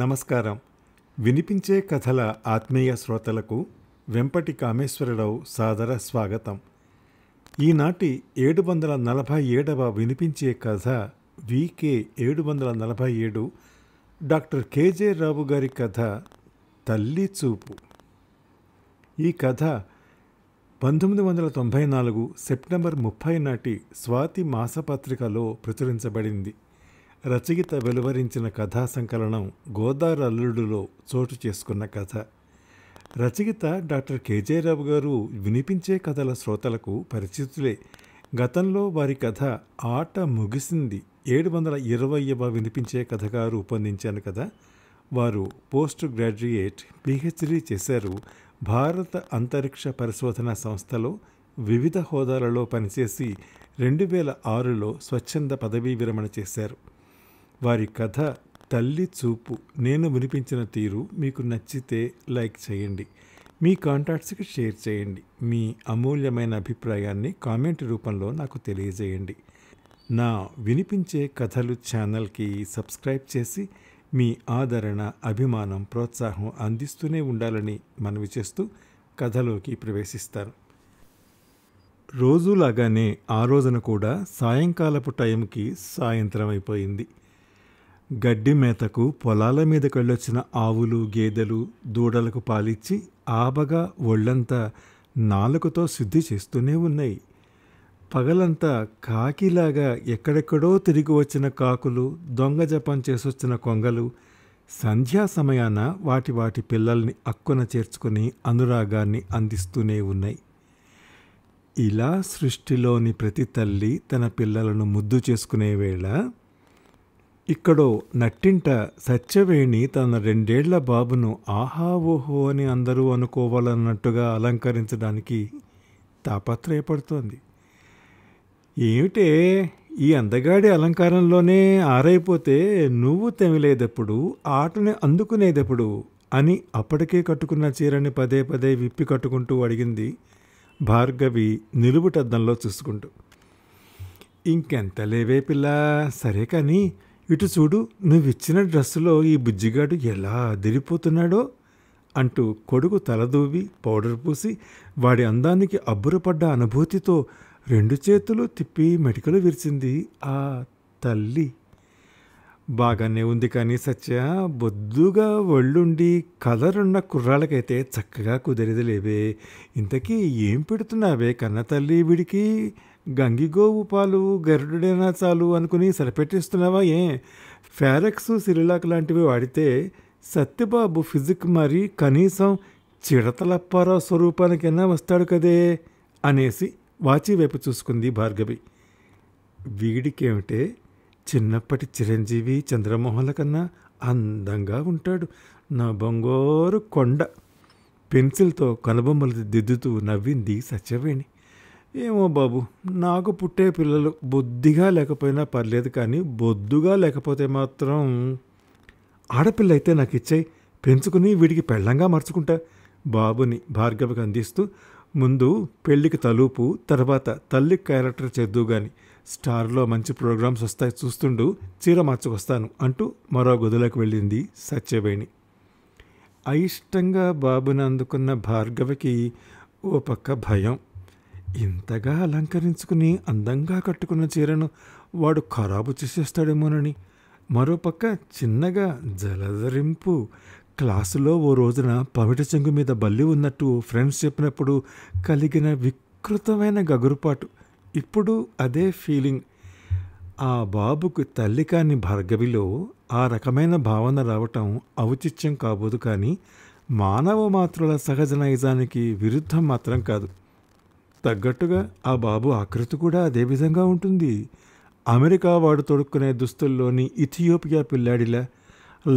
నమస్కారం వినిపించే కథల ఆత్మీయ శ్రోతలకు వెంపటి కామేశ్వరరావు సాదర స్వాగతం ఈనాటి ఏడు వందల నలభై ఏడవ వినిపించే కథ వికే ఏడు వందల నలభై ఏడు డాక్టర్ కేజే రావు గారి కథ తల్లి చూపు ఈ కథ పంతొమ్మిది వందల తొంభై నాలుగు సెప్టెంబర్ ముప్పై నాటి స్వాతి మాసపత్రికలో ప్రచురించబడింది రచయిత వెలువరించిన కథా సంకలనం గోదావరి అల్లుడులో చోటు చేసుకున్న కథ రచయిత డాక్టర్ కేజే రావు గారు వినిపించే కథల శ్రోతలకు పరిచితులే గతంలో వారి కథ ఆట ముగిసింది ఏడు వందల ఇరవైవ వినిపించే కథగా రూపొందించాను కదా వారు పోస్ట్ గ్రాడ్యుయేట్ పిహెచ్డి చేశారు భారత అంతరిక్ష పరిశోధన సంస్థలో వివిధ హోదాలలో పనిచేసి రెండు వేల ఆరులో స్వచ్ఛంద పదవీ విరమణ చేశారు వారి కథ తల్లి చూపు నేను వినిపించిన తీరు మీకు నచ్చితే లైక్ చేయండి మీ కాంటాక్ట్స్కి షేర్ చేయండి మీ అమూల్యమైన అభిప్రాయాన్ని కామెంట్ రూపంలో నాకు తెలియజేయండి నా వినిపించే కథలు ఛానల్కి సబ్స్క్రైబ్ చేసి మీ ఆదరణ అభిమానం ప్రోత్సాహం అందిస్తూనే ఉండాలని మనవి చేస్తూ కథలోకి ప్రవేశిస్తారు రోజులాగానే ఆ రోజున కూడా సాయంకాలపు టైంకి సాయంత్రం అయిపోయింది గడ్డి మేతకు పొలాల మీదకెళ్ళొచ్చిన ఆవులు గేదెలు దూడలకు పాలిచ్చి ఆబగా ఒళ్ళంతా నాలుకతో శుద్ధి చేస్తూనే ఉన్నాయి పగలంతా కాకిలాగా ఎక్కడెక్కడో తిరిగి వచ్చిన కాకులు దొంగ జపం చేసొచ్చిన కొంగలు సంధ్యా సమయాన వాటి వాటి పిల్లల్ని అక్కున చేర్చుకుని అనురాగాన్ని అందిస్తూనే ఉన్నాయి ఇలా సృష్టిలోని ప్రతి తల్లి తన పిల్లలను ముద్దు చేసుకునే వేళ ఇక్కడో నట్టింట సత్యవేణి తన రెండేళ్ల బాబును ఆహా ఓహో అని అందరూ అనుకోవాలన్నట్టుగా అలంకరించడానికి తాపత్రయపడుతోంది ఏమిటే ఈ అందగాడి అలంకారంలోనే ఆరైపోతే నువ్వు తెమిలేదప్పుడు ఆటని అందుకునేదప్పుడు అని అప్పటికే కట్టుకున్న చీరని పదే పదే విప్పి కట్టుకుంటూ అడిగింది భార్గవి నిలువుటద్దంలో చూసుకుంటూ ఇంకెంత లేవే పిల్ల సరే కానీ ఇటు చూడు నువ్విచ్చిన డ్రెస్సులో ఈ బుజ్జిగాడు ఎలా అదిరిపోతున్నాడో అంటూ కొడుకు తలదూవి పౌడర్ పూసి వాడి అందానికి అబ్బురపడ్డ అనుభూతితో రెండు చేతులు తిప్పి మెటికలు విరిచింది ఆ తల్లి బాగానే ఉంది కానీ సత్య బొద్దుగా ఒళ్ళుండి కలరున్న కుర్రాళ్ళకైతే చక్కగా కుదిరేది లేవే ఇంతకీ ఏం పెడుతున్నావే కన్న తల్లి వీడికి గంగిగోవు పాలు గరుడైనా చాలు అనుకుని సరిపెట్టిస్తున్నావా ఏ ఫారెక్స్ సిరిలాక్ లాంటివి వాడితే సత్యబాబు ఫిజిక్ మరి కనీసం చిడతలప్పారా స్వరూపానికైనా వస్తాడు కదే అనేసి వాచి వైపు చూసుకుంది భార్గవి వీడికేమిటే చిన్నప్పటి చిరంజీవి చంద్రమోహన్ల కన్నా అందంగా ఉంటాడు నా బొంగోరు కొండ పెన్సిల్తో కనుబొమ్మలు దిద్దుతూ నవ్వింది సత్యవేణి ఏమో బాబు నాకు పుట్టే పిల్లలు బొద్దిగా లేకపోయినా పర్లేదు కానీ బొద్దుగా లేకపోతే మాత్రం ఆడపిల్ల అయితే నాకు ఇచ్చాయి పెంచుకుని వీడికి పెళ్ళంగా మార్చుకుంటా బాబుని భార్గవకి అందిస్తూ ముందు పెళ్ళికి తలుపు తర్వాత తల్లి క్యారెక్టర్ చేద్దు గాని స్టార్లో మంచి ప్రోగ్రామ్స్ వస్తాయి చూస్తుండు చీర మార్చుకొస్తాను అంటూ మరో గదిలోకి వెళ్ళింది సత్యవేణి అయిష్టంగా బాబుని అందుకున్న భార్గవకి ఓ పక్క భయం ఇంతగా అలంకరించుకుని అందంగా కట్టుకున్న చీరను వాడు ఖరాబు చేసేస్తాడేమోనని మరోపక్క చిన్నగా జలధరింపు క్లాసులో ఓ రోజున పవిట చెంగు మీద బల్లి ఉన్నట్టు ఫ్రెండ్స్ చెప్పినప్పుడు కలిగిన వికృతమైన గగురుపాటు ఇప్పుడు అదే ఫీలింగ్ ఆ బాబుకు తల్లి కాని భార్గవిలో ఆ రకమైన భావన రావటం ఔచిత్యం కాబోదు కానీ మానవ మాత్రుల సహజ నైజానికి విరుద్ధం మాత్రం కాదు తగ్గట్టుగా ఆ బాబు ఆకృతి కూడా అదే విధంగా ఉంటుంది అమెరికా వాడు తొడుక్కునే దుస్తుల్లోని ఇథియోపియా పిల్లాడిలా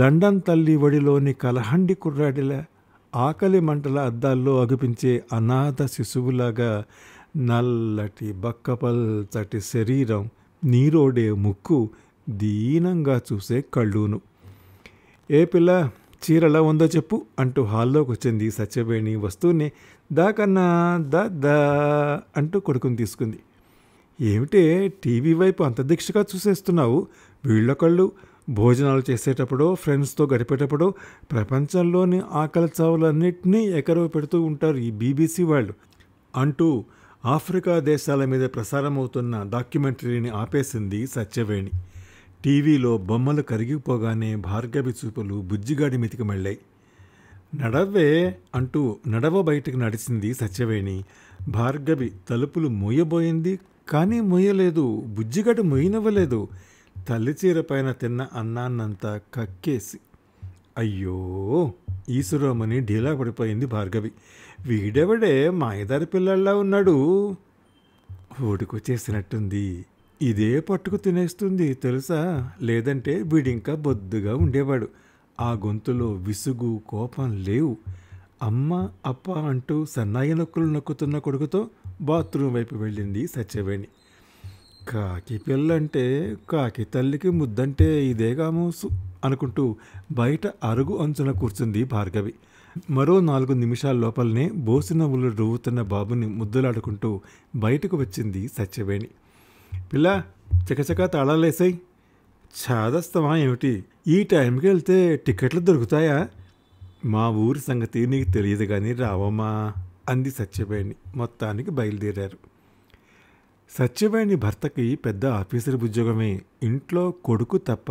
లండన్ తల్లి వడిలోని కలహండి కుర్రాడిలా ఆకలి మంటల అద్దాల్లో అగుపించే అనాథ శిశువులాగా నల్లటి బక్కపల్చటి శరీరం నీరోడే ముక్కు దీనంగా చూసే కళ్ళూను ఏ పిల్ల చీరలా ఉందో చెప్పు అంటూ హాల్లోకి వచ్చింది సత్యవేణి వస్తూనే దా కన్నా దా దా అంటూ కొడుకుని తీసుకుంది ఏమిటే టీవీ వైపు దీక్షగా చూసేస్తున్నావు వీళ్ళొకళ్ళు భోజనాలు చేసేటప్పుడు ఫ్రెండ్స్తో గడిపేటప్పుడు ప్రపంచంలోని ఆకలి చావులన్నింటినీ ఎకరవ పెడుతూ ఉంటారు ఈ బీబీసీ వాళ్ళు అంటూ ఆఫ్రికా దేశాల మీద ప్రసారమవుతున్న డాక్యుమెంటరీని ఆపేసింది సత్యవేణి టీవీలో బొమ్మలు కరిగిపోగానే భార్గవి చూపులు బుజ్జిగాడి మితికి మళ్ళాయి నడవే అంటూ నడవ బయటకు నడిచింది సత్యవేణి భార్గవి తలుపులు మొయ్యబోయింది కానీ మొయ్యలేదు బుజ్జిగడు మొయ్యనివ్వలేదు తల్లిచీర పైన తిన్న అన్నాన్నంతా కక్కేసి అయ్యో ఈశ్వరమని ఢీలా పడిపోయింది భార్గవి వీడెవడే మాయదారి పిల్లల్లా ఉన్నాడు ఓడికొచ్చేసినట్టుంది ఇదే పట్టుకు తినేస్తుంది తెలుసా లేదంటే వీడింకా బొద్దుగా ఉండేవాడు ఆ గొంతులో విసుగు కోపం లేవు అమ్మ అప్ప అంటూ సన్నాయి నొక్కులు నొక్కుతున్న కొడుకుతో బాత్రూం వైపు వెళ్ళింది సత్యవేణి కాకి పిల్లంటే కాకి తల్లికి ముద్దంటే ఇదేగా మోసు అనుకుంటూ బయట అరుగు అంచున కూర్చుంది భార్గవి మరో నాలుగు నిమిషాల లోపలనే బోసినవ్వులు రువ్వుతున్న బాబుని ముద్దులాడుకుంటూ బయటకు వచ్చింది సత్యవేణి పిల్ల చకచకా తాళాలేసాయి చాదస్తమా ఏమిటి ఈ టైంకి వెళ్తే టికెట్లు దొరుకుతాయా మా ఊరి సంగతి నీకు తెలియదు కానీ రావమ్మా అంది సత్యవేణి మొత్తానికి బయలుదేరారు సత్యవేణి భర్తకి పెద్ద ఆఫీసర్ ఉద్యోగమే ఇంట్లో కొడుకు తప్ప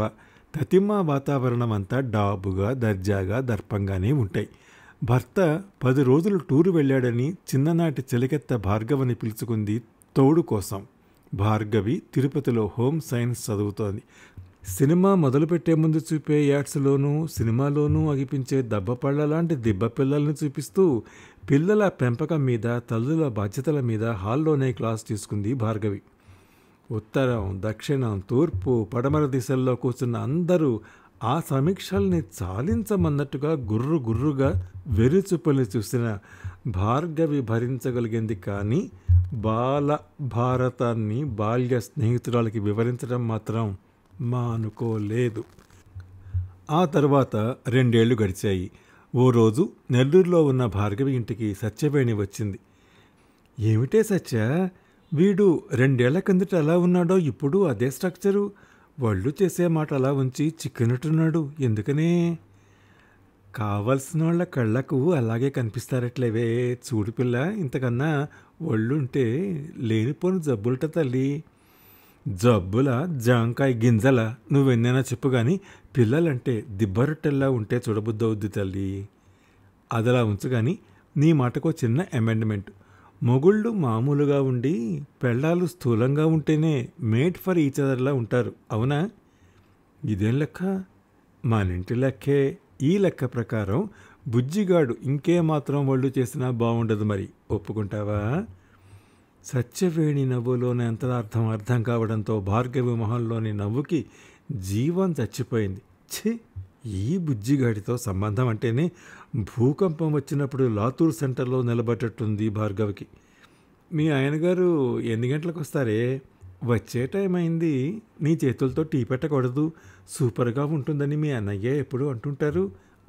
తతిమ్మ వాతావరణం అంతా డాబుగా దర్జాగా దర్పంగానే ఉంటాయి భర్త పది రోజులు టూరు వెళ్ళాడని చిన్ననాటి చెలికెత్త భార్గవని పిలుచుకుంది తోడు కోసం భార్గవి తిరుపతిలో హోమ్ సైన్స్ చదువుతోంది సినిమా మొదలుపెట్టే ముందు చూపే యాడ్స్లోనూ సినిమాలోనూ అగిపించే దెబ్బపళ్ళ లాంటి దిబ్బ పిల్లల్ని చూపిస్తూ పిల్లల పెంపకం మీద తల్లుల బాధ్యతల మీద హాల్లోనే క్లాస్ తీసుకుంది భార్గవి ఉత్తరం దక్షిణం తూర్పు పడమర దిశల్లో కూర్చున్న అందరూ ఆ సమీక్షల్ని చాలించమన్నట్టుగా గుర్రు గుర్రుగా వెరుచుపల్ని చూసిన భార్గవి భరించగలిగింది కానీ బాల భారతాన్ని బాల్య స్నేహితురాలకి వివరించడం మాత్రం మా అనుకోలేదు ఆ తర్వాత రెండేళ్లు గడిచాయి ఓ రోజు నెల్లూరులో ఉన్న భార్గవి ఇంటికి సత్యవేణి వచ్చింది ఏమిటే సత్య వీడు రెండేళ్ల కిందట ఎలా ఉన్నాడో ఇప్పుడు అదే స్ట్రక్చరు వాళ్ళు చేసే మాట అలా ఉంచి చిక్కినట్టున్నాడు ఎందుకనే కావలసిన వాళ్ళ కళ్ళకు అలాగే కనిపిస్తారట్లేవే చూడు పిల్ల ఇంతకన్నా ఒళ్ళుంటే లేనిపోని జబ్బులట తల్లి జబ్బుల జాంకాయ గింజల నువ్వెన్నైనా చెప్పు కానీ పిల్లలంటే దిబ్బరొట్టెల్లా ఉంటే చూడబుద్ధవుద్ది తల్లి అదలా ఉంచగాని నీ మాటకో చిన్న అమెండ్మెంట్ మొగుళ్ళు మామూలుగా ఉండి పెళ్ళాలు స్థూలంగా ఉంటేనే మేట్ ఫర్ ఈచ్ అదర్లా ఉంటారు అవునా ఇదేం లెక్క మానింటి లెక్కే ఈ లెక్క ప్రకారం బుజ్జిగాడు ఇంకే మాత్రం వాళ్ళు చేసినా బాగుండదు మరి ఒప్పుకుంటావా సత్యవేణి నవ్వులోని అంతరార్థం అర్థం కావడంతో భార్గవి మొహంలోని నవ్వుకి జీవం చచ్చిపోయింది ఛీ ఈ బుజ్జిగాడితో సంబంధం అంటేనే భూకంపం వచ్చినప్పుడు లాతూర్ సెంటర్లో నిలబడేట్టుంది భార్గవికి మీ ఆయనగారు ఎన్ని గంటలకు వస్తారే వచ్చే టైం అయింది నీ చేతులతో టీ పెట్టకూడదు సూపర్గా ఉంటుందని మీ అన్నయ్య ఎప్పుడు అంటుంటారు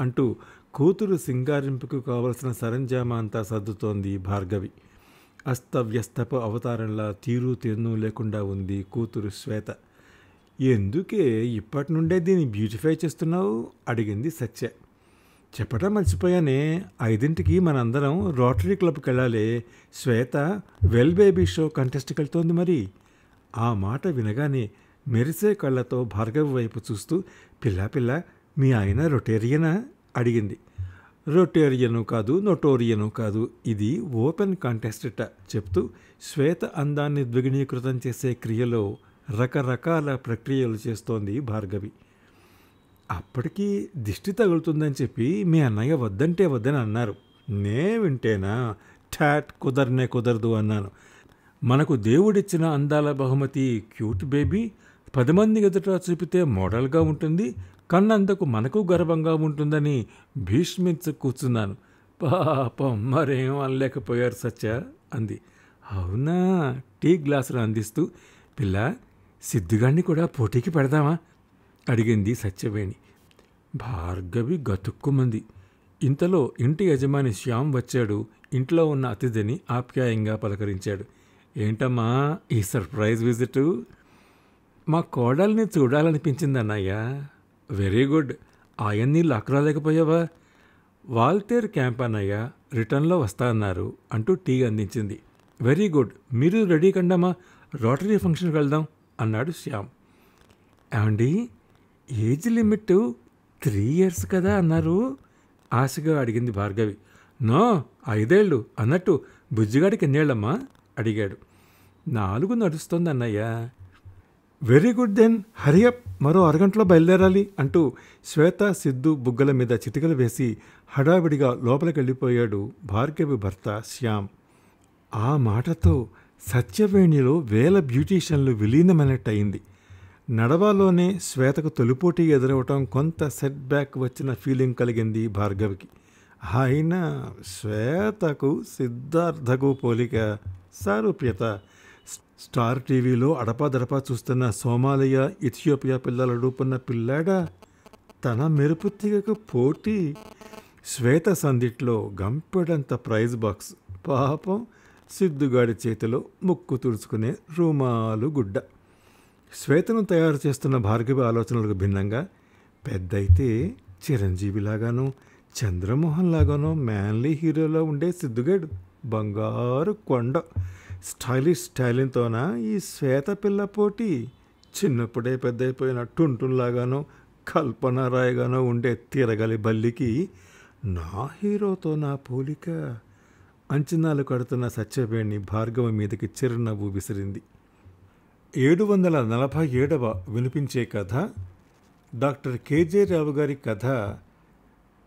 అంటూ కూతురు సింగారింపుకు కావలసిన సరంజామా అంతా సర్దుతోంది భార్గవి అస్తవ్యస్తపు అవతారంలా తీరు తీర్ను లేకుండా ఉంది కూతురు శ్వేత ఎందుకే ఇప్పటి నుండే దీన్ని బ్యూటిఫై చేస్తున్నావు అడిగింది సత్య చెప్పటం మర్చిపోయానే ఐదింటికి మనందరం రోటరీ క్లబ్కి వెళ్ళాలి శ్వేత వెల్ బేబీ షో కంటెస్ట్కి వెళ్తోంది మరి ఆ మాట వినగానే మెరిసే కళ్ళతో భార్గవి వైపు చూస్తూ పిల్ల పిల్ల మీ ఆయన రొటేరియనా అడిగింది రొటేరియను కాదు నొటోరియను కాదు ఇది ఓపెన్ కాంటెస్టెట చెప్తూ శ్వేత అందాన్ని ద్విగుణీకృతం చేసే క్రియలో రకరకాల ప్రక్రియలు చేస్తోంది భార్గవి అప్పటికీ దిష్టి తగులుతుందని చెప్పి మీ అన్నయ్య వద్దంటే వద్దని అన్నారు నే వింటేనా ఠాట్ కుదరనే కుదరదు అన్నాను మనకు దేవుడిచ్చిన అందాల బహుమతి క్యూట్ బేబీ పది మంది ఎదుట చూపితే మోడల్గా ఉంటుంది కన్నందుకు మనకు గర్వంగా ఉంటుందని భీష్మించి కూర్చున్నాను పాపం మరేం అనలేకపోయారు సత్య అంది అవునా టీ గ్లాసులు అందిస్తూ పిల్ల సిద్ధుగాన్ని కూడా పోటీకి పెడదామా అడిగింది సత్యవేణి భార్గవి గతుక్కుమంది ఇంతలో ఇంటి యజమాని శ్యామ్ వచ్చాడు ఇంట్లో ఉన్న అతిథిని ఆప్యాయంగా పలకరించాడు ఏంటమ్మా ఈ సర్ప్రైజ్ విజిటు మా కోడల్ని చూడాలనిపించింది వెరీ గుడ్ ఆయన నీళ్ళు అక్కడ లేకపోయావా వాల్తేర్ క్యాంప్ అన్నయ్య రిటర్న్లో వస్తా అన్నారు అంటూ టీ అందించింది వెరీ గుడ్ మీరు రెడీ కండమా రోటరీ ఫంక్షన్కి వెళ్దాం అన్నాడు శ్యామ్ ఏమండి ఏజ్ లిమిట్ త్రీ ఇయర్స్ కదా అన్నారు ఆశగా అడిగింది భార్గవి నో ఐదేళ్ళు అన్నట్టు బుజ్జిగాడికి ఎన్నేళ్ళమ్మా అడిగాడు నాలుగు నడుస్తుంది అన్నయ్య వెరీ గుడ్ దెన్ హరియప్ మరో అరగంటలో బయలుదేరాలి అంటూ శ్వేత సిద్ధు బుగ్గల మీద చిటికలు వేసి హడావిడిగా లోపలికి వెళ్ళిపోయాడు భార్గవి భర్త శ్యామ్ ఆ మాటతో సత్యవేణిలో వేల బ్యూటీషియన్లు విలీనమైనట్టయింది నడవాలోనే శ్వేతకు తొలిపోటీ ఎదురవటం కొంత సెట్ బ్యాక్ వచ్చిన ఫీలింగ్ కలిగింది భార్గవికి అయినా శ్వేతకు సిద్ధార్థకు పోలిక సారూప్యత స్టార్ టీవీలో అడపాదడపా చూస్తున్న సోమాలియా ఇథియోపియా పిల్లల రూపొన్న పిల్లాడ తన మెరుపుతీగకు పోటీ శ్వేత సందిట్లో గంపెడంత ప్రైజ్ బాక్స్ పాపం సిద్ధుగాడి చేతిలో ముక్కు తుడుచుకునే రూమాలు గుడ్డ శ్వేతను తయారు చేస్తున్న భార్గవి ఆలోచనలకు భిన్నంగా పెద్దయితే చిరంజీవిలాగానో చంద్రమోహన్ లాగానో మ్యాన్లీ హీరోలో ఉండే సిద్ధుగాడు బంగారు కొండ స్టైలిష్ స్టైలింగ్తోన ఈ శ్వేత పిల్ల పోటీ చిన్నప్పుడే పెద్దయిపోయిన టుంటున్లాగాను కల్పన రాయగానో ఉండే తీరగలి బల్లికి నా హీరోతో నా పోలిక అంచనాలు కడుతున్న సత్యవేణి భార్గవ మీదకి చిరునవ్వు విసిరింది ఏడు వందల నలభై ఏడవ వినిపించే కథ డాక్టర్ కేజే రావు గారి కథ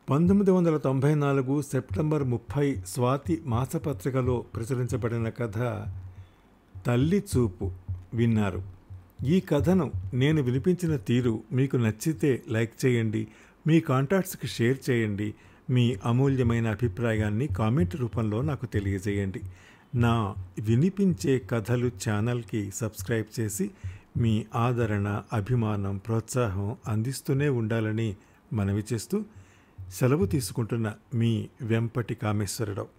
పంతొమ్మిది వందల తొంభై నాలుగు సెప్టెంబర్ ముప్పై స్వాతి మాసపత్రికలో ప్రచురించబడిన కథ తల్లి చూపు విన్నారు ఈ కథను నేను వినిపించిన తీరు మీకు నచ్చితే లైక్ చేయండి మీ కాంటాక్ట్స్కి షేర్ చేయండి మీ అమూల్యమైన అభిప్రాయాన్ని కామెంట్ రూపంలో నాకు తెలియజేయండి నా వినిపించే కథలు ఛానల్కి సబ్స్క్రైబ్ చేసి మీ ఆదరణ అభిమానం ప్రోత్సాహం అందిస్తూనే ఉండాలని మనవి చేస్తూ సెలవు తీసుకుంటున్న మీ వెంపటి కామేశ్వరరావు